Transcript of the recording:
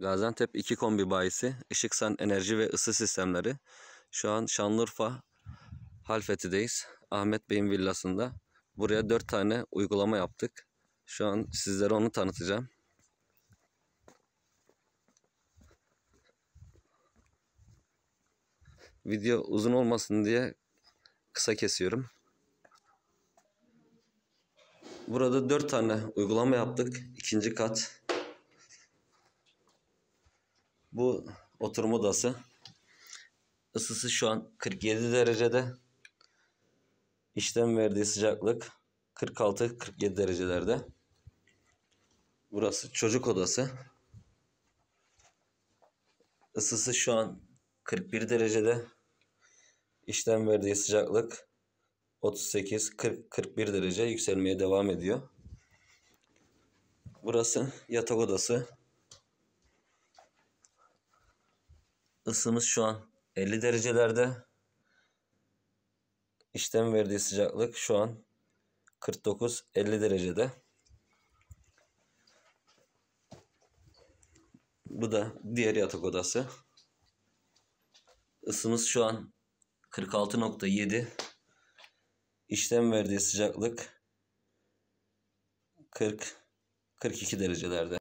Gaziantep 2 kombi bayisi Işıksan Enerji ve Isı Sistemleri. Şu an Şanlıurfa Halfeti'deyiz. Ahmet Bey'in villasında. Buraya 4 tane uygulama yaptık. Şu an sizlere onu tanıtacağım. Video uzun olmasın diye kısa kesiyorum. Burada 4 tane uygulama yaptık. İkinci kat bu oturma odası. Isısı şu an 47 derecede. İşlem verdiği sıcaklık 46-47 derecelerde. Burası çocuk odası. Isısı şu an 41 derecede. İşlem verdiği sıcaklık 38-40-41 derece yükselmeye devam ediyor. Burası yatak odası. Isımız şu an 50 derecelerde. İşlem verdiği sıcaklık şu an 49-50 derecede. Bu da diğer yatak odası. Isımız şu an 46.7. İşlem verdiği sıcaklık 40 42 derecelerde.